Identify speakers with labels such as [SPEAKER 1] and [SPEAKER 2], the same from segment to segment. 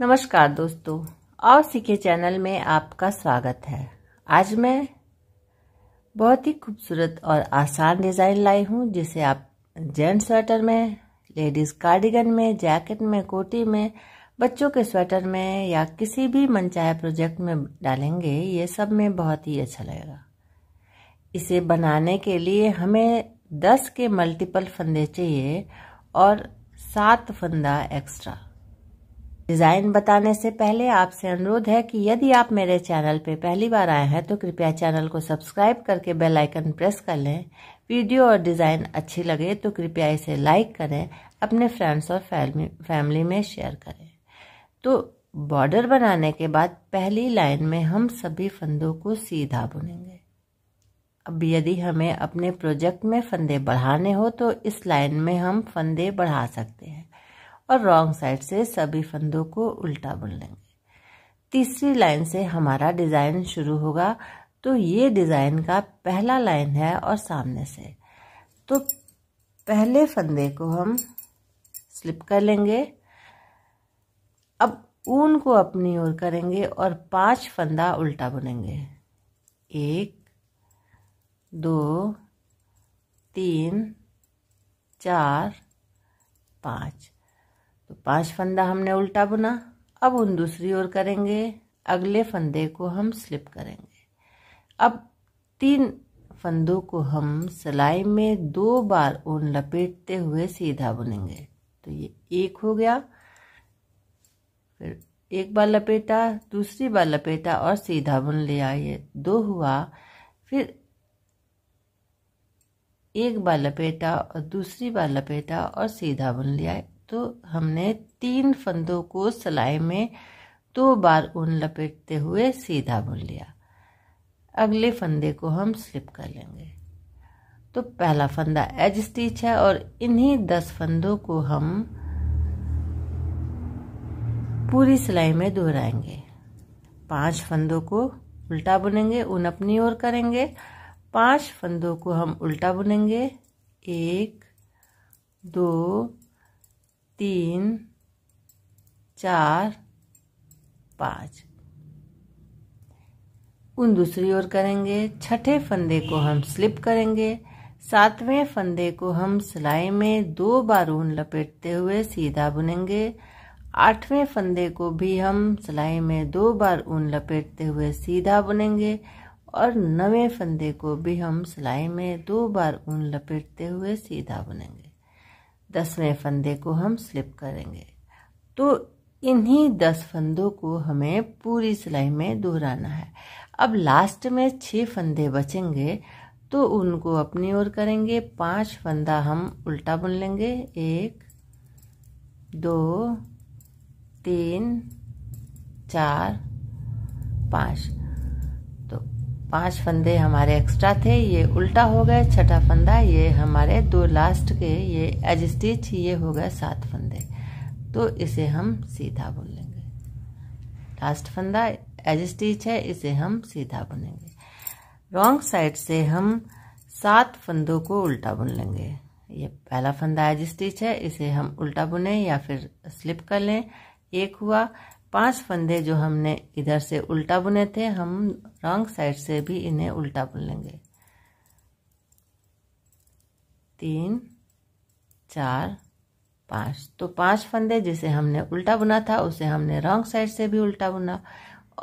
[SPEAKER 1] नमस्कार दोस्तों और सीखे चैनल में आपका स्वागत है आज मैं बहुत ही खूबसूरत और आसान डिज़ाइन लाई हूँ जिसे आप जेंट्स स्वेटर में लेडीज़ कार्डिगन में जैकेट में कोटी में बच्चों के स्वेटर में या किसी भी मनचाहे प्रोजेक्ट में डालेंगे ये सब में बहुत ही अच्छा लगेगा इसे बनाने के लिए हमें दस के मल्टीपल फंदे चाहिए और सात फंदा एक्स्ट्रा डिज़ाइन बताने से पहले आपसे अनुरोध है कि यदि आप मेरे चैनल पर पहली बार आए हैं तो कृपया चैनल को सब्सक्राइब करके बेल आइकन प्रेस कर लें वीडियो और डिज़ाइन अच्छी लगे तो कृपया इसे लाइक करें अपने फ्रेंड्स और फैमिली में शेयर करें तो बॉर्डर बनाने के बाद पहली लाइन में हम सभी फंदों को सीधा बुनेंगे अब यदि हमें अपने प्रोजेक्ट में फंदे बढ़ाने हो तो इस लाइन में हम फंदे बढ़ा सकते हैं और रॉन्ग साइड से सभी फंदों को उल्टा बुन लेंगे तीसरी लाइन से हमारा डिज़ाइन शुरू होगा तो ये डिज़ाइन का पहला लाइन है और सामने से तो पहले फंदे को हम स्लिप कर लेंगे अब ऊन को अपनी ओर करेंगे और पांच फंदा उल्टा बुनेंगे एक दो तीन चार पाँच तो पांच फंदा हमने उल्टा बुना अब उन दूसरी ओर करेंगे अगले फंदे को हम स्लिप करेंगे अब तीन फंदों को हम सिलाई में दो बार ऊन लपेटते हुए सीधा बुनेंगे तो ये एक हो गया फिर एक बार लपेटा दूसरी बार लपेटा और सीधा बुन लिया ये दो हुआ फिर एक बार लपेटा और दूसरी बार लपेटा और सीधा बुन लिया तो हमने तीन फंदों को सिलाई में दो बार ऊन लपेटते हुए सीधा बुन लिया अगले फंदे को हम स्लिप कर लेंगे तो पहला फंदा एज स्टिच है और इन्हीं दस फंदों को हम पूरी सिलाई में दोहराएंगे पांच फंदों को उल्टा बुनेंगे ऊन अपनी ओर करेंगे पांच फंदों को हम उल्टा बुनेंगे एक दो तीन चार पाँच उन दूसरी ओर करेंगे छठे फंदे को हम स्लिप करेंगे सातवें फंदे को हम सिलाई में दो बार ऊन लपेटते हुए सीधा बुनेंगे आठवें फंदे को भी हम सिलाई में दो बार ऊन लपेटते हुए सीधा बुनेंगे और नवें फंदे को भी हम सिलाई में दो बार ऊन लपेटते हुए सीधा बुनेंगे दसवें फंदे को हम स्लिप करेंगे तो इन्हीं दस फंदों को हमें पूरी सिलाई में दोहराना है अब लास्ट में छः फंदे बचेंगे तो उनको अपनी ओर करेंगे पांच फंदा हम उल्टा बुन लेंगे एक दो तीन चार पाँच पांच फंदे हमारे एक्स्ट्रा थे ये उल्टा हो गए छठा फंदा ये हमारे दो लास्ट के ये एज स्टिच ये हो गए सात फंदे तो इसे हम सीधा बुन लेंगे लास्ट फंदा एज स्टिच है इसे हम सीधा बुनेंगे रॉन्ग साइड से हम सात फंदों को उल्टा बुन लेंगे ये पहला फंदा एज स्टिच है इसे हम उल्टा बुने या फिर स्लिप कर लें एक हुआ पांच फंदे जो हमने इधर से उल्टा बुने थे हम रॉन्ग साइड से भी इन्हें उल्टा बुन लेंगे तीन चार पांच तो पांच फंदे जिसे हमने उल्टा बुना था उसे हमने रॉन्ग साइड से भी उल्टा बुना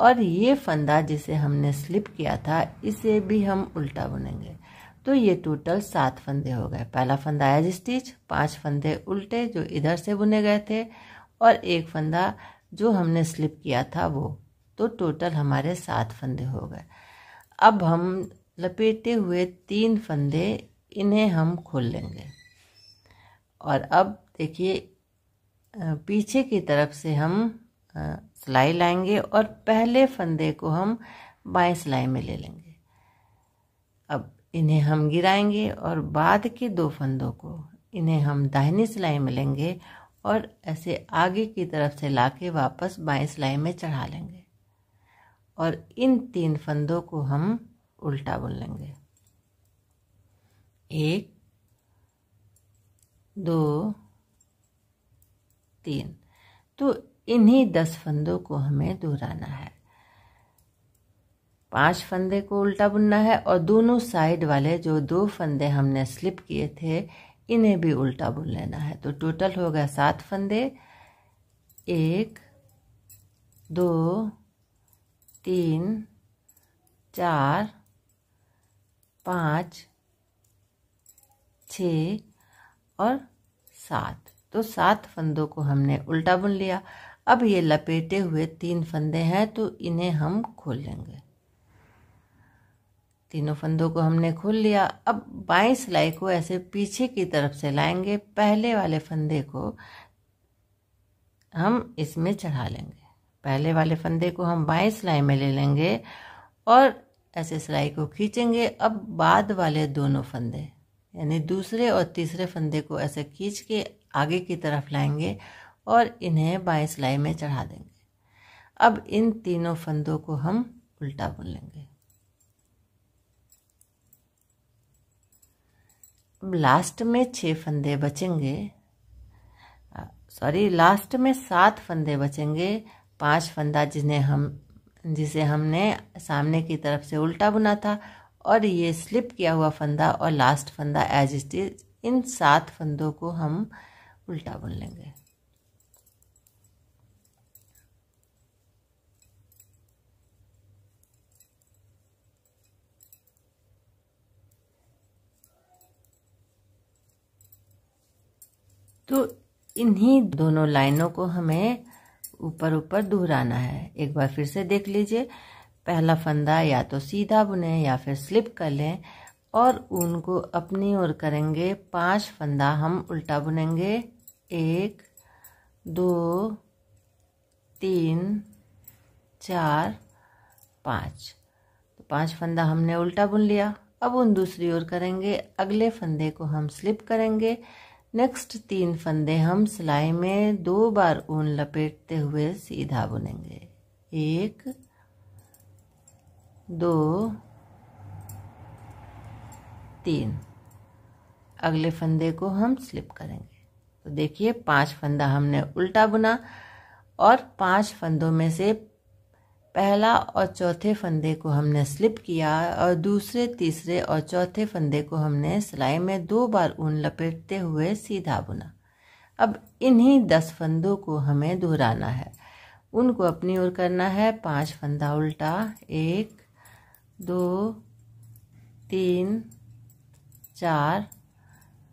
[SPEAKER 1] और ये फंदा जिसे हमने स्लिप किया था इसे भी हम उल्टा बुनेंगे तो ये टोटल सात फंदे हो गए पहला फंदा एज स्टिच पांच फंदे उल्टे जो इधर से बुने गए थे और एक फंदा जो हमने स्लिप किया था वो तो टोटल हमारे सात फंदे हो गए अब हम लपेटे हुए तीन फंदे इन्हें हम खोल लेंगे और अब देखिए पीछे की तरफ से हम सिलाई लाएंगे और पहले फंदे को हम बाएं सिलाई में ले लेंगे अब इन्हें हम गिराएंगे और बाद के दो फंदों को इन्हें हम दाहिनी सिलाई में लेंगे और ऐसे आगे की तरफ से लाके वापस बाएं सिलाई में चढ़ा लेंगे और इन तीन फंदों को हम उल्टा बुन लेंगे एक दो तीन तो इन्हीं दस फंदों को हमें दोहराना है पांच फंदे को उल्टा बुनना है और दोनों साइड वाले जो दो फंदे हमने स्लिप किए थे इन्हें भी उल्टा बुन लेना है तो टोटल हो गया सात फंदे एक दो तीन चार पाँच छ और सात तो सात फंदों को हमने उल्टा बुन लिया अब ये लपेटे हुए तीन फंदे हैं तो इन्हें हम खोल लेंगे तीनों फंदों को हमने खोल लिया अब बाएं सिलाई को ऐसे पीछे की तरफ से लाएंगे पहले वाले फंदे को हम इसमें चढ़ा लेंगे पहले वाले फंदे को हम बाएं सिलाई में ले लेंगे और ऐसे सिलाई को खींचेंगे अब बाद वाले दोनों फंदे यानी दूसरे और तीसरे फंदे को ऐसे खींच के आगे की तरफ लाएंगे और इन्हें बाएं सिलाई में चढ़ा देंगे अब इन तीनों फंदों को हम उल्टा बुन लेंगे लास्ट में छः फंदे बचेंगे सॉरी लास्ट में सात फंदे बचेंगे पांच फंदा जिन्हें हम जिसे हमने सामने की तरफ से उल्टा बुना था और ये स्लिप किया हुआ फंदा और लास्ट फंदा एज इट इज़ इन सात फंदों को हम उल्टा बुन लेंगे तो इन्हीं दोनों लाइनों को हमें ऊपर ऊपर दोहराना है एक बार फिर से देख लीजिए पहला फंदा या तो सीधा बुने या फिर स्लिप कर लें और उनको अपनी ओर करेंगे पांच फंदा हम उल्टा बुनेंगे एक दो तीन चार पाँच तो पाँच फंदा हमने उल्टा बुन लिया अब उन दूसरी ओर करेंगे अगले फंदे को हम स्लिप करेंगे नेक्स्ट तीन फंदे हम सिलाई में दो बार ऊन लपेटते हुए सीधा बुनेंगे एक दो तीन अगले फंदे को हम स्लिप करेंगे तो देखिए पांच फंदा हमने उल्टा बुना और पांच फंदों में से पहला और चौथे फंदे को हमने स्लिप किया और दूसरे तीसरे और चौथे फंदे को हमने सिलाई में दो बार ऊन लपेटते हुए सीधा बुना अब इन्हीं दस फंदों को हमें दोहराना है ऊन को अपनी ओर करना है पांच फंदा उल्टा एक दो तीन चार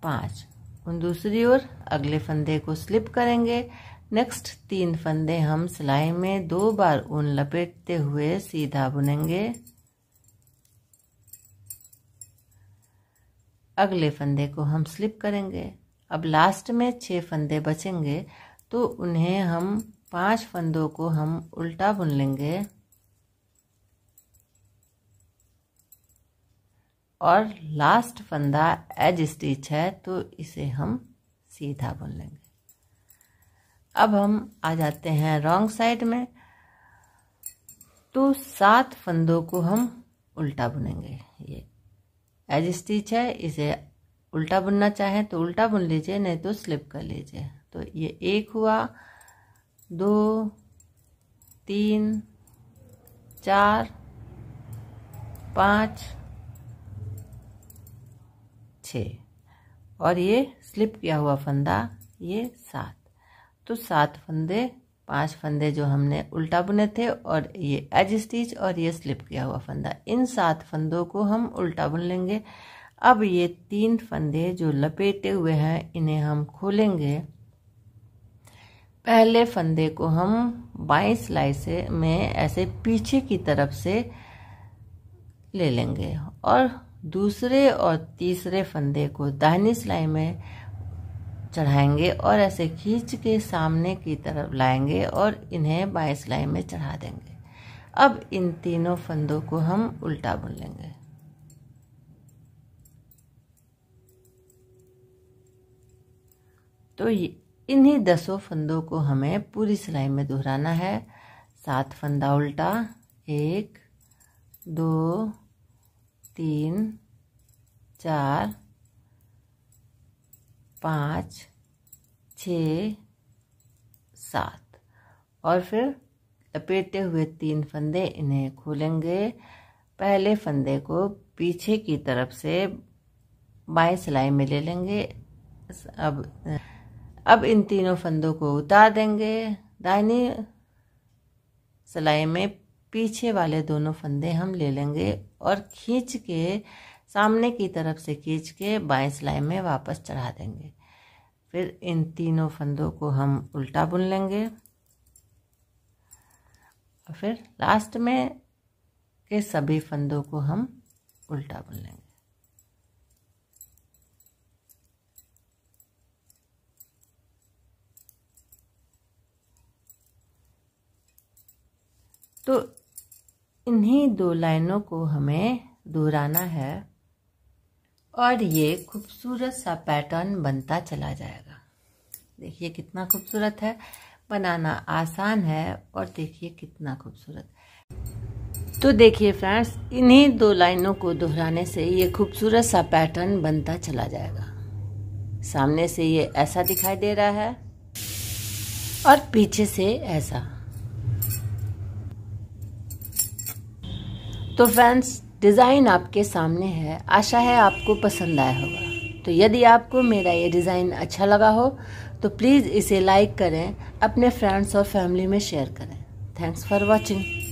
[SPEAKER 1] पाँच उन दूसरी ओर अगले फंदे को स्लिप करेंगे नेक्स्ट तीन फंदे हम सिलाई में दो बार ऊन लपेटते हुए सीधा बुनेंगे अगले फंदे को हम स्लिप करेंगे अब लास्ट में छः फंदे बचेंगे तो उन्हें हम पांच फंदों को हम उल्टा बुन लेंगे और लास्ट फंदा एज स्टिच है तो इसे हम सीधा बुन लेंगे अब हम आ जाते हैं रॉन्ग साइड में तो सात फंदों को हम उल्टा बुनेंगे ये एज स्टिच है इसे उल्टा बुनना चाहें तो उल्टा बुन लीजिए नहीं तो स्लिप कर लीजिए तो ये एक हुआ दो तीन चार पाँच छ और ये स्लिप किया हुआ फंदा ये सात तो सात फंदे पांच फंदे जो हमने उल्टा बुने थे और ये एज स्टिच और ये स्लिप किया हुआ फंदा इन सात फंदों को हम उल्टा बुन लेंगे अब ये तीन फंदे जो लपेटे हुए हैं इन्हें हम खोलेंगे पहले फंदे को हम बाई सिलाई से में ऐसे पीछे की तरफ से ले लेंगे और दूसरे और तीसरे फंदे को दाहिनी सिलाई में चढ़ाएंगे और ऐसे खींच के सामने की तरफ लाएंगे और इन्हें बाईस सिलाई में चढ़ा देंगे अब इन तीनों फंदों को हम उल्टा बुन लेंगे तो इन्हीं दसों फंदों को हमें पूरी सिलाई में दोहराना है सात फंदा उल्टा एक दो तीन चार पाँच छ सात और फिर लपेटते हुए तीन फंदे इन्हें खोलेंगे पहले फंदे को पीछे की तरफ से बाएं सिलाई में ले लेंगे अब अब इन तीनों फंदों को उतार देंगे दाहिनी सिलाई में पीछे वाले दोनों फंदे हम ले लेंगे और खींच के सामने की तरफ से खींच के बाएं सिलाई में वापस चढ़ा देंगे फिर इन तीनों फंदों को हम उल्टा बुन लेंगे और फिर लास्ट में के सभी फंदों को हम उल्टा बुन लेंगे तो इन्हीं दो लाइनों को हमें दोहराना है और ये खूबसूरत सा पैटर्न बनता चला जाएगा देखिए कितना खूबसूरत है बनाना आसान है और देखिए कितना खूबसूरत तो देखिए फ्रेंड्स इन्हीं दो लाइनों को दोहराने से ये खूबसूरत सा पैटर्न बनता चला जाएगा सामने से ये ऐसा दिखाई दे रहा है और पीछे से ऐसा तो फ्रेंड्स डिज़ाइन आपके सामने है आशा है आपको पसंद आया होगा तो यदि आपको मेरा ये डिज़ाइन अच्छा लगा हो तो प्लीज़ इसे लाइक करें अपने फ्रेंड्स और फैमिली में शेयर करें थैंक्स फॉर वॉचिंग